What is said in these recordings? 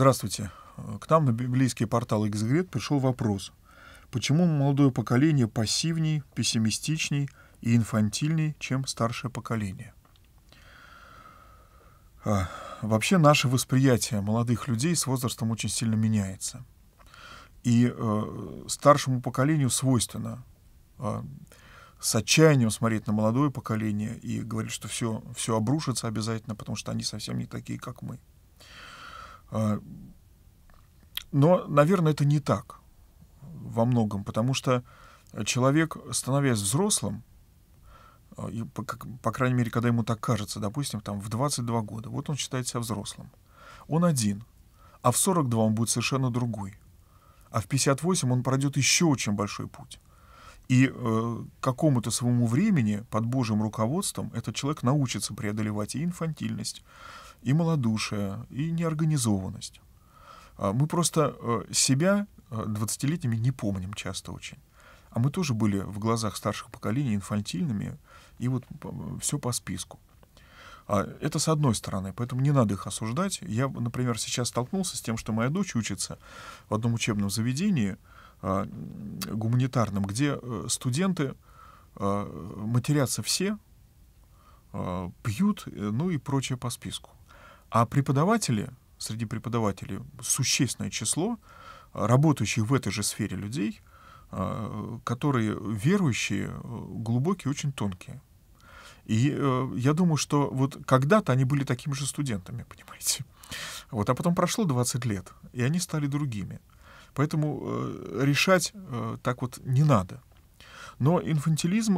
Здравствуйте. К нам на библейский портал XGrid e пришел вопрос. Почему молодое поколение пассивней, пессимистичней и инфантильней, чем старшее поколение? А, вообще наше восприятие молодых людей с возрастом очень сильно меняется. И э, старшему поколению свойственно э, с отчаянием смотреть на молодое поколение и говорить, что все, все обрушится обязательно, потому что они совсем не такие, как мы. А, но, наверное, это не так во многом, потому что человек, становясь взрослым, а, по, по крайней мере, когда ему так кажется, допустим, там в 22 года, вот он считает себя взрослым. Он один, а в 42 он будет совершенно другой. А в 58 он пройдет еще очень большой путь. И э, какому-то своему времени под Божьим руководством этот человек научится преодолевать и инфантильность, и малодушие, и неорганизованность. А мы просто э, себя 20-летними э, не помним часто очень. А мы тоже были в глазах старших поколений инфантильными, и вот э, все по списку. А это с одной стороны, поэтому не надо их осуждать. Я, например, сейчас столкнулся с тем, что моя дочь учится в одном учебном заведении гуманитарном, где студенты матерятся все, пьют, ну и прочее по списку. А преподаватели, среди преподавателей существенное число работающих в этой же сфере людей, э, которые верующие, э, глубокие, очень тонкие. И э, я думаю, что вот когда-то они были такими же студентами, понимаете. Вот, а потом прошло 20 лет, и они стали другими. Поэтому решать так вот не надо. Но инфантилизм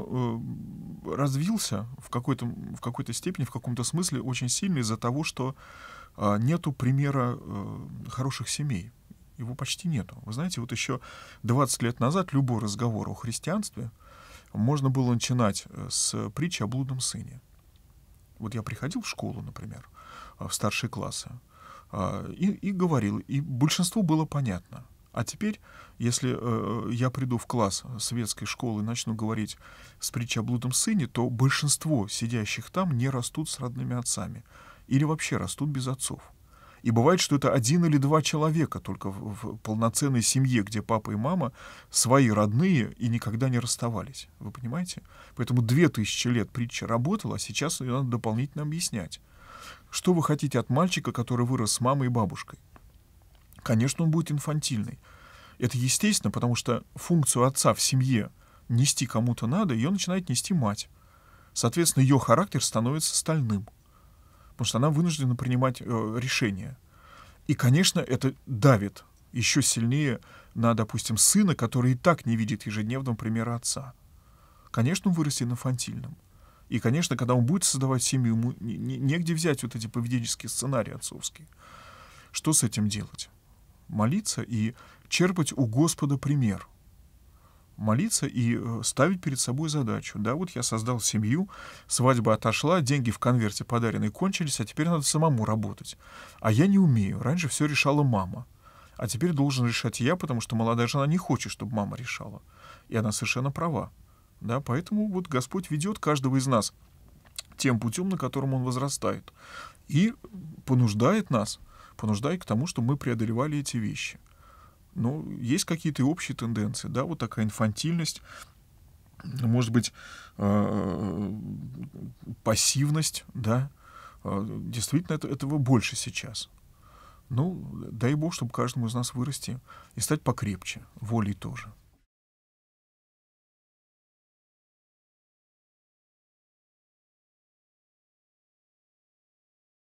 развился в какой-то, в какой-то степени, в каком-то смысле очень сильно из-за того, что э, нету примера э, хороших семей. Его почти нету. Вы знаете, вот еще 20 лет назад любой разговор о христианстве можно было начинать э, с притчи о блудном сыне. Вот я приходил в школу, например, э, в старшие классы, а, и, и говорил, и большинству было понятно — а теперь, если э, э, я приду в класс светской школы и начну говорить с притчей о блудном сыне, то большинство сидящих там не растут с родными отцами или вообще растут без отцов. И бывает, что это один или два человека только в, в полноценной семье, где папа и мама свои родные и никогда не расставались. Вы понимаете? Поэтому две тысячи лет притча работала, а сейчас ее надо дополнительно объяснять. Что вы хотите от мальчика, который вырос с мамой и бабушкой? конечно, он будет инфантильный. Это естественно, потому что функцию отца в семье нести кому-то надо, ее начинает нести мать. Соответственно, ее характер становится стальным, потому что она вынуждена принимать э, решения. И, конечно, это давит еще сильнее на, допустим, сына, который и так не видит ежедневного примера отца. Конечно, он вырастет инфантильным. И, конечно, когда он будет создавать семью, ему негде взять вот эти поведенческие сценарии отцовские. Что с этим делать? молиться и черпать у Господа пример. Молиться и э, ставить перед собой задачу. Да, вот я создал семью, свадьба отошла, деньги в конверте подаренные кончились, а теперь надо самому работать. А я не умею. Раньше все решала мама. А теперь должен решать я, потому что молодая жена не хочет, чтобы мама решала. И она совершенно права. Да, поэтому вот Господь ведет каждого из нас тем путем, на котором он возрастает. И э, понуждает нас – понуждай к тому, что мы преодолевали эти вещи. Но ну, есть какие-то общие тенденции, да, вот такая инфантильность, может быть, э, пассивность, да, э, действительно это, этого больше сейчас. Ну, дай бог, чтобы каждому из нас вырасти и стать покрепче, волей тоже.